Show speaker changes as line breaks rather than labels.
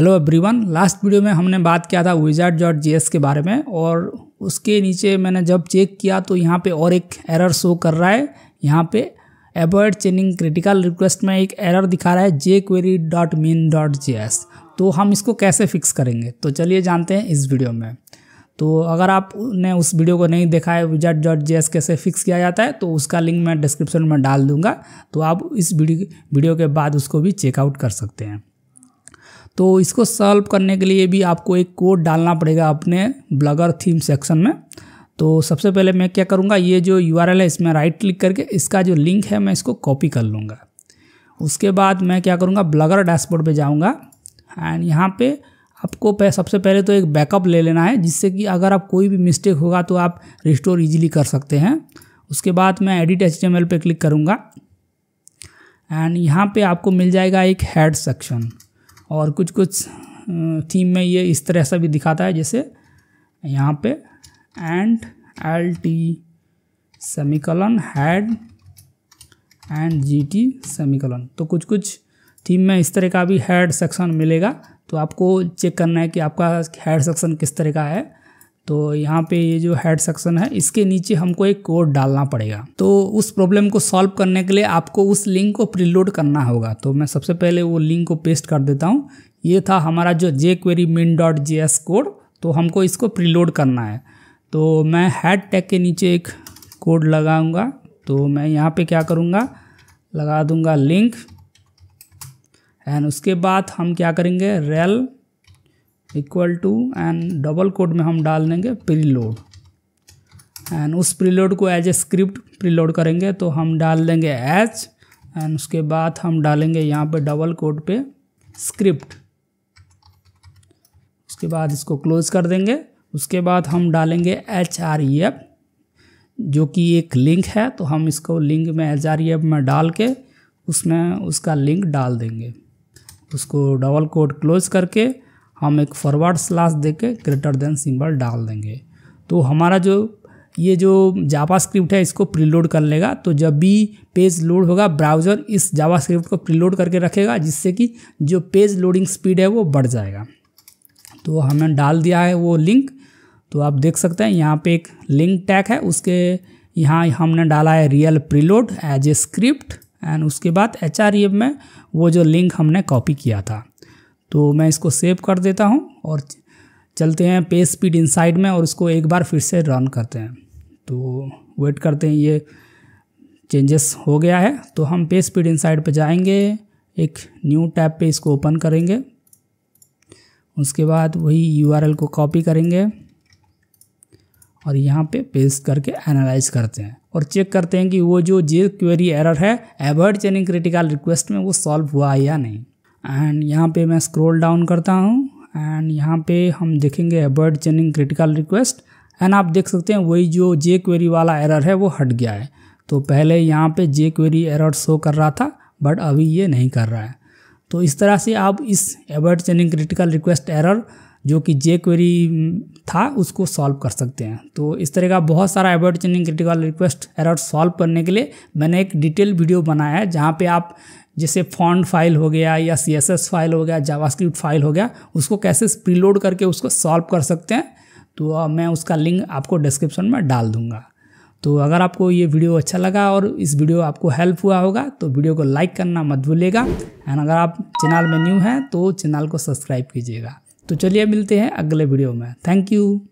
hello everyone last video में हमने बात किया था विजार्ड डॉट जी के बारे में और उसके नीचे मैंने जब चेक किया तो यहाँ पे और एक एरर शो कर रहा है यहाँ पे एवॉयड चेनिंग क्रिटिकल रिक्वेस्ट में एक एरर दिखा रहा है jQuery dot min dot जी तो हम इसको कैसे फिक्स करेंगे तो चलिए जानते हैं इस वीडियो में तो अगर आपने उस वीडियो को नहीं देखा है विजार्ड डॉट जी कैसे फिक्स किया जाता है तो उसका लिंक मैं डिस्क्रिप्शन में डाल दूंगा तो आप इस वीडियो के बाद उसको भी चेकआउट कर सकते हैं तो इसको सॉल्व करने के लिए भी आपको एक कोड डालना पड़ेगा अपने ब्लगर थीम सेक्शन में तो सबसे पहले मैं क्या करूँगा ये जो यू है इसमें राइट क्लिक करके इसका जो लिंक है मैं इसको कॉपी कर लूँगा उसके बाद मैं क्या करूँगा ब्लगर डैशबोर्ड पर जाऊँगा एंड यहाँ पर आपको सबसे पहले तो एक बैकअप ले लेना है जिससे कि अगर आप कोई भी मिस्टेक होगा तो आप रिस्टोर इजीली कर सकते हैं उसके बाद मैं एडिट एच पे क्लिक करूँगा एंड यहाँ पे आपको मिल जाएगा एक हेड सेक्शन और कुछ कुछ थीम में ये इस तरह से भी दिखाता है जैसे यहाँ पे एंड एल टी सेमिकलन हैड एंड जी टी सेमिकलन तो कुछ कुछ थीम में इस तरह का भी हेड सेक्शन मिलेगा तो आपको चेक करना है कि आपका हेड सेक्शन किस तरह का है तो यहाँ पे ये जो हेड सेक्शन है इसके नीचे हमको एक कोड डालना पड़ेगा तो उस प्रॉब्लम को सॉल्व करने के लिए आपको उस लिंक को प्रीलोड करना होगा तो मैं सबसे पहले वो लिंक को पेस्ट कर देता हूँ ये था हमारा जो jQuery min dot J S code तो हमको इसको प्रीलोड करना है तो मैं हेड टैग के नीचे एक कोड लगाऊंगा तो मैं यहाँ पे क्या करूँगा लगा दूँगा लिंक एंड उसके बाद हम क्या करेंगे rel equal to and double quote में हम डाल देंगे प्रीलोड एंड उस प्रीलोड को एज ए स्क्रिप्ट प्रीलोड करेंगे तो हम डाल देंगे एच एंड उसके बाद हम डालेंगे यहाँ पे डबल कोड पे स्क्रिप्ट उसके बाद इसको क्लोज कर देंगे उसके बाद हम डालेंगे एच आर ई एफ जो कि एक लिंक है तो हम इसको लिंक में एच आर ई एफ में डाल के उसमें उसका लिंक डाल देंगे उसको डबल कोड क्लोज करके हम एक फॉरवर्ड स्लैश दे के ग्रेटर देन सिंबल डाल देंगे तो हमारा जो ये जो जावा स्क्रिप्ट है इसको प्रीलोड कर लेगा तो जब भी पेज लोड होगा ब्राउज़र इस जावा स्क्रिप्ट को प्रीलोड करके रखेगा जिससे कि जो पेज लोडिंग स्पीड है वो बढ़ जाएगा तो हमने डाल दिया है वो लिंक तो आप देख सकते हैं यहाँ पे एक लिंक टैग है उसके यहाँ हमने डाला है rel preload as a script and उसके बाद एच में वो जो लिंक हमने कॉपी किया था तो मैं इसको सेव कर देता हूँ और चलते हैं पे स्पीड इनसाइड में और इसको एक बार फिर से रन करते हैं तो वेट करते हैं ये चेंजेस हो गया है तो हम पे स्पीड इनसाइड पर जाएंगे एक न्यू टैब पे इसको ओपन करेंगे उसके बाद वही यू को कॉपी करेंगे और यहाँ पे पेस्ट करके एनालाइज करते हैं और चेक करते हैं कि वो जो जे क्वेरी एरर है एवर्ड चेनिंग क्रिटिकल रिक्वेस्ट में वो सॉल्व हुआ है या नहीं एंड यहाँ पे मैं स्क्रॉल डाउन करता हूँ एंड यहाँ पे हम देखेंगे एबर्ड चेनिंग क्रिटिकल रिक्वेस्ट एंड आप देख सकते हैं वही जो जे क्वेरी वाला एरर है वो हट गया है तो पहले यहाँ पे जे क्वेरी एरर शो कर रहा था बट अभी ये नहीं कर रहा है तो इस तरह से आप इस एबर्ड चेनिंग क्रिटिकल रिक्वेस्ट एरर जो कि जे क्वेरी mm, था उसको सॉल्व कर सकते हैं तो इस तरह का बहुत सारा एवर्ड चेंजिंग क्रिटिकल रिक्वेस्ट एरर सॉल्व करने के लिए मैंने एक डिटेल वीडियो बनाया है जहाँ पे आप जैसे फॉन्ट फाइल हो गया या सी फाइल हो गया जावास्क्रिप्ट फाइल हो गया उसको कैसे प्रीलोड करके उसको सॉल्व कर सकते हैं तो मैं उसका लिंक आपको डिस्क्रिप्शन में डाल दूँगा तो अगर आपको ये वीडियो अच्छा लगा और इस वीडियो आपको हेल्प हुआ होगा तो वीडियो को लाइक करना मत भूलिएगा एंड अगर आप चैनल में न्यू हैं तो चैनल को सब्सक्राइब कीजिएगा तो चलिए मिलते हैं अगले वीडियो में थैंक यू